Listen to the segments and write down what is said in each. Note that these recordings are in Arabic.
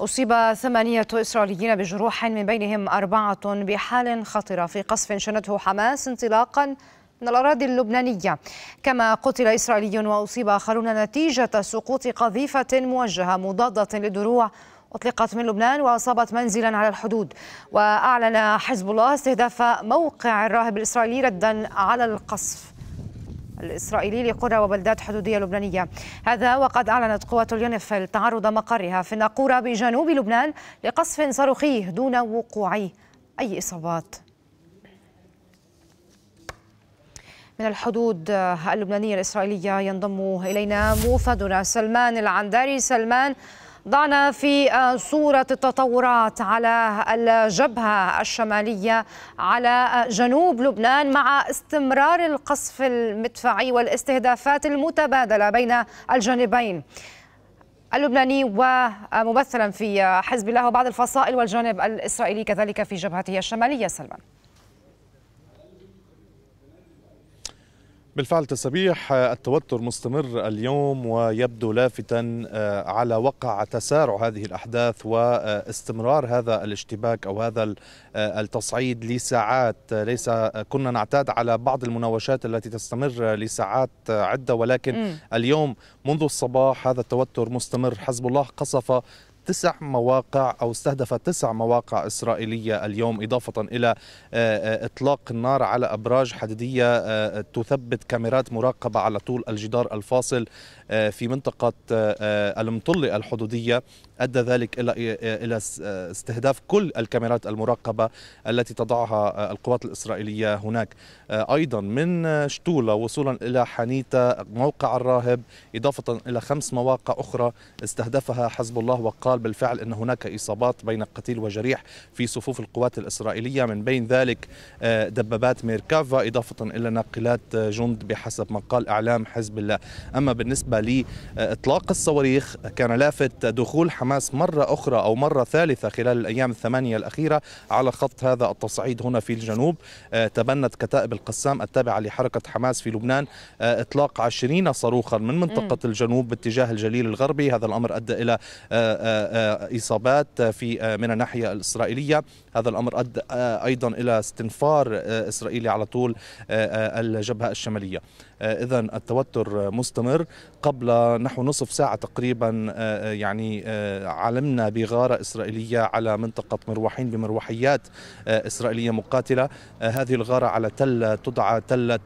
أصيب ثمانية إسرائيليين بجروح من بينهم أربعة بحال خطرة في قصف شنته حماس انطلاقا من الأراضي اللبنانية كما قتل إسرائيلي وأصيب آخرون نتيجة سقوط قذيفة موجهة مضادة للدروع أطلقت من لبنان وأصابت منزلا على الحدود وأعلن حزب الله استهداف موقع الراهب الإسرائيلي ردا على القصف الإسرائيلي لقرى وبلدات حدودية لبنانية هذا وقد أعلنت قوة اليونيفيل تعرض مقرها في الناقورة بجنوب لبنان لقصف صاروخي دون وقوع أي إصابات من الحدود اللبنانية الإسرائيلية ينضم إلينا موفدنا سلمان العنداري سلمان ضعنا في آه، صورة التطورات على الجبهة الشمالية على آه، جنوب لبنان مع استمرار القصف المدفعي والاستهدافات المتبادلة بين الجانبين اللبناني وممثلا في حزب الله وبعض الفصائل والجانب الإسرائيلي كذلك في جبهته الشمالية سلمان بالفعل تسبيح آه، التوتر مستمر اليوم ويبدو لافتا آه، على وقع تسارع هذه الاحداث واستمرار هذا الاشتباك او هذا آه، التصعيد لساعات ليس كنا نعتاد على بعض المناوشات التي تستمر لساعات عده ولكن اليوم منذ الصباح هذا التوتر مستمر حزب الله قصف تسع مواقع أو استهدف تسع مواقع إسرائيلية اليوم إضافة إلى آه، آه، إطلاق النار على أبراج حديدية آه، تثبت كاميرات مراقبة على طول الجدار الفاصل في منطقة المطلة الحدودية أدى ذلك إلى إلى استهداف كل الكاميرات المراقبة التي تضعها القوات الإسرائيلية هناك أيضا من شتولة وصولا إلى حنيتا موقع الراهب إضافة إلى خمس مواقع أخرى استهدفها حزب الله وقال الاتصال بالفعل أن هناك إصابات بين قتيل وجريح في صفوف القوات الإسرائيلية من بين ذلك آه، دبابات ميركافا إضافة إلى ناقلات آه، جند بحسب ما قال أعلام حزب الله أما بالنسبة لإطلاق الصواريخ كان لافت دخول حماس مرة أخرى أو مرة ثالثة خلال الأيام الثمانية الأخيرة على خط هذا التصعيد هنا في الجنوب آه، تبنت كتائب القسام التابعة لحركة حماس في لبنان إطلاق عشرين صاروخا من منطقة الجنوب باتجاه الجليل الغربي هذا الأمر أدى إلى آه، اصابات في آه، من الناحيه الاسرائيليه هذا الامر ادى آه، ايضا الى استنفار اسرائيلي على طول الجبهه الشماليه اذا التوتر مستمر قبل نحو نصف ساعه تقريبا يعني علمنا بغاره اسرائيليه على منطقه مروحين بمروحيات اسرائيليه مقاتله هذه الغاره على تله تدعى تله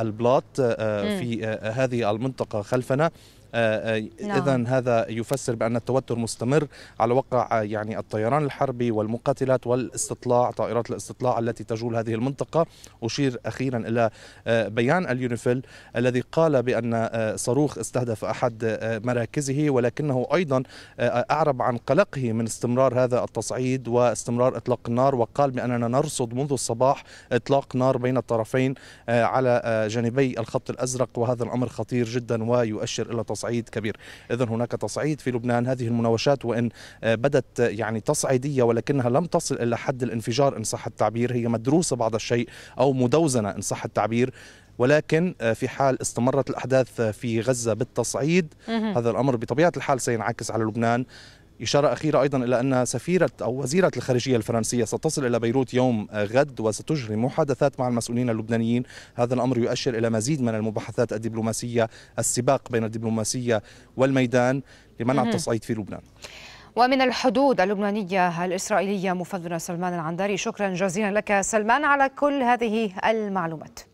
البلاط في هذه المنطقه خلفنا آه، آه، نعم. اذا هذا يفسر بان التوتر مستمر على وقع آه، يعني الطيران الحربي والمقاتلات والاستطلاع طائرات الاستطلاع التي تجول هذه المنطقه اشير اخيرا الى بيان اليونيفيل الذي قال بان صاروخ استهدف احد مراكزه ولكنه ايضا اعرب عن قلقه من استمرار هذا التصعيد واستمرار اطلاق النار وقال باننا نرصد منذ الصباح اطلاق نار بين الطرفين على جانبي الخط الازرق وهذا الامر خطير جدا ويؤشر الى تصعيد تصعيد كبير إذا هناك تصعيد في لبنان هذه المناوشات وإن آه، بدت آه، يعني تصعيدية ولكنها لم تصل إلى حد الانفجار إن صح التعبير هي مدروسة بعض الشيء أو مدوزنة إن صح التعبير ولكن آه، في حال استمرت الأحداث في غزة بالتصعيد هذا الأمر بطبيعة الحال سينعكس على لبنان إشارة أخيرة أيضا إلى أن سفيرة أو وزيرة الخارجية الفرنسية ستصل إلى بيروت يوم غد وستجري محادثات مع المسؤولين اللبنانيين هذا الأمر يؤشر إلى مزيد من المباحثات الدبلوماسية السباق بين الدبلوماسية والميدان لمنع التصعيد في لبنان ومن الحدود اللبنانية الإسرائيلية مفضلة سلمان العنداري شكرا جزيلا لك سلمان على كل هذه المعلومات